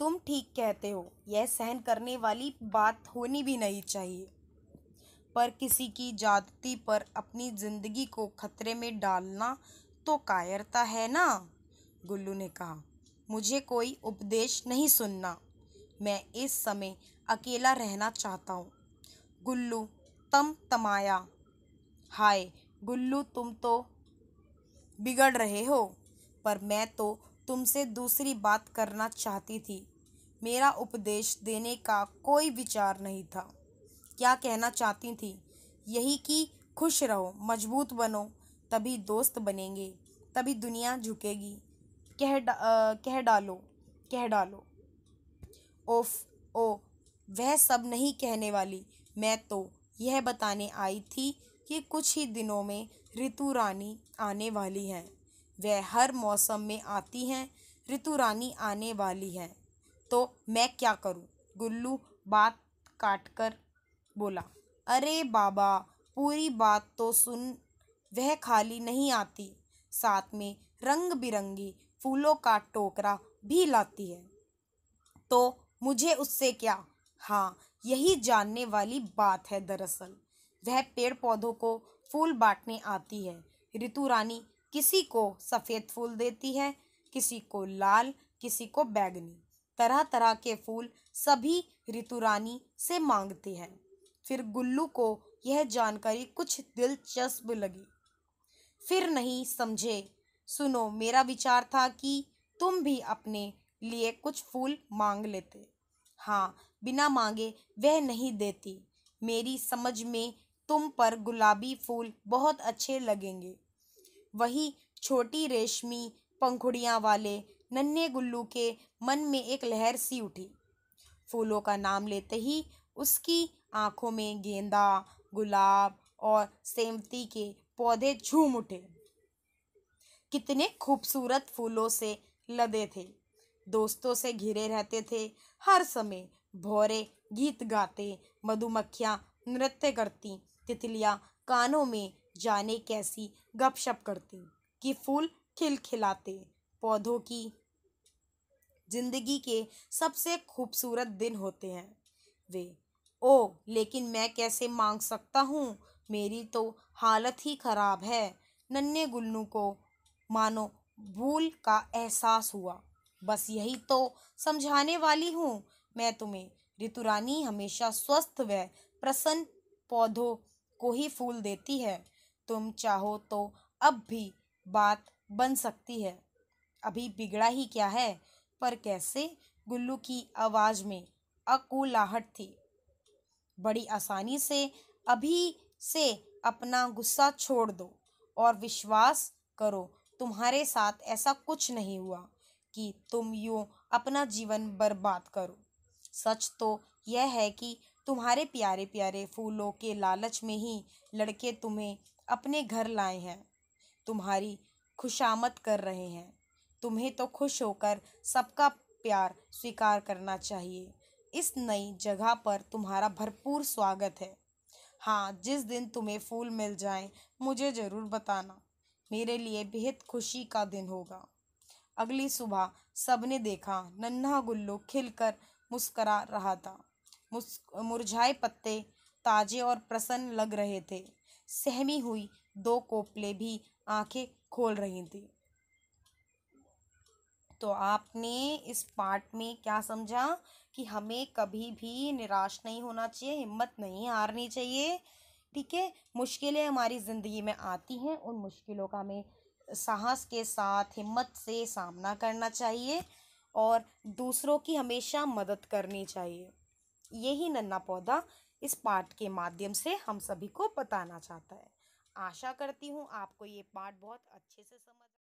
तुम ठीक कहते हो यह सहन करने वाली बात होनी भी नहीं चाहिए पर किसी की जाति पर अपनी ज़िंदगी को खतरे में डालना तो कायरता है ना गुल्लू ने कहा मुझे कोई उपदेश नहीं सुनना मैं इस समय अकेला रहना चाहता हूँ गुल्लू तम तमाया हाय गुल्लू तुम तो बिगड़ रहे हो पर मैं तो तुमसे दूसरी बात करना चाहती थी मेरा उपदेश देने का कोई विचार नहीं था क्या कहना चाहती थी यही कि खुश रहो मजबूत बनो तभी दोस्त बनेंगे तभी दुनिया झुकेगी कह डा, आ, कह डालो कह डालो ओफ ओ वह सब नहीं कहने वाली मैं तो यह बताने आई थी कि कुछ ही दिनों में ऋतु रानी आने वाली हैं वह हर मौसम में आती हैं ऋतु रानी आने वाली है तो मैं क्या करूं गुल्लू बात काट कर बोला अरे बाबा पूरी बात तो सुन वह खाली नहीं आती साथ में रंग बिरंगी फूलों का टोकरा भी लाती है तो मुझे उससे क्या हाँ यही जानने वाली बात है दरअसल वह पेड़ पौधों को फूल बांटने आती है ऋतु रानी किसी को सफ़ेद फूल देती है किसी को लाल किसी को बैगनी तरह तरह के फूल सभी ऋतु रानी से मांगते हैं फिर गुल्लू को यह जानकारी कुछ दिलचस्प लगी फिर नहीं समझे सुनो मेरा विचार था कि तुम भी अपने लिए कुछ फूल मांग लेते हाँ बिना मांगे वह नहीं देती मेरी समझ में तुम पर गुलाबी फूल बहुत अच्छे लगेंगे वही छोटी रेशमी पंखुड़ियाँ वाले नन्हे गुल्लू के मन में एक लहर सी उठी फूलों का नाम लेते ही उसकी आंखों में गेंदा गुलाब और सेमती के पौधे झूम उठे कितने खूबसूरत फूलों से लदे थे दोस्तों से घिरे रहते थे हर समय भौरे गीत गाते मधुमक्खियाँ नृत्य करती तितलियाँ कानों में जाने कैसी गपशप करते कि फूल खिलखिलाते पौधों की जिंदगी के सबसे खूबसूरत दिन होते हैं वे ओ लेकिन मैं कैसे मांग सकता हूँ मेरी तो हालत ही ख़राब है नन्हे गुल्लू को मानो भूल का एहसास हुआ बस यही तो समझाने वाली हूँ मैं तुम्हें ऋतुरानी हमेशा स्वस्थ व प्रसन्न पौधों को ही फूल देती है तुम चाहो तो अब भी बात बन सकती है अभी बिगड़ा ही क्या है पर कैसे गुल्लू की आवाज़ में अकूलाहट थी बड़ी आसानी से अभी से अपना गुस्सा छोड़ दो और विश्वास करो तुम्हारे साथ ऐसा कुछ नहीं हुआ कि तुम यूँ अपना जीवन बर्बाद करो सच तो यह है कि तुम्हारे प्यारे प्यारे फूलों के लालच में ही लड़के तुम्हें अपने घर लाए हैं तुम्हारी खुशामद कर रहे हैं तुम्हें तो खुश होकर सबका प्यार स्वीकार करना चाहिए इस नई जगह पर तुम्हारा भरपूर स्वागत है हाँ जिस दिन तुम्हें फूल मिल जाए मुझे ज़रूर बताना मेरे लिए बेहद खुशी का दिन होगा अगली सुबह सब ने देखा नन्हा गुल्लू खिलकर मुस्करा रहा था मुस्क मुरझाए पत्ते ताजे और प्रसन्न लग रहे थे सहमी हुई दो कोपले भी आंखें खोल रही थी तो आपने इस पार्ट में क्या समझा कि हमें कभी भी निराश नहीं होना चाहिए हिम्मत नहीं हारनी चाहिए ठीक है मुश्किलें हमारी ज़िंदगी में आती हैं उन मुश्किलों का हमें साहस के साथ हिम्मत से सामना करना चाहिए और दूसरों की हमेशा मदद करनी चाहिए यही नन्ना पौधा इस पाठ के माध्यम से हम सभी को बताना चाहता है आशा करती हूँ आपको ये पाठ बहुत अच्छे से समझ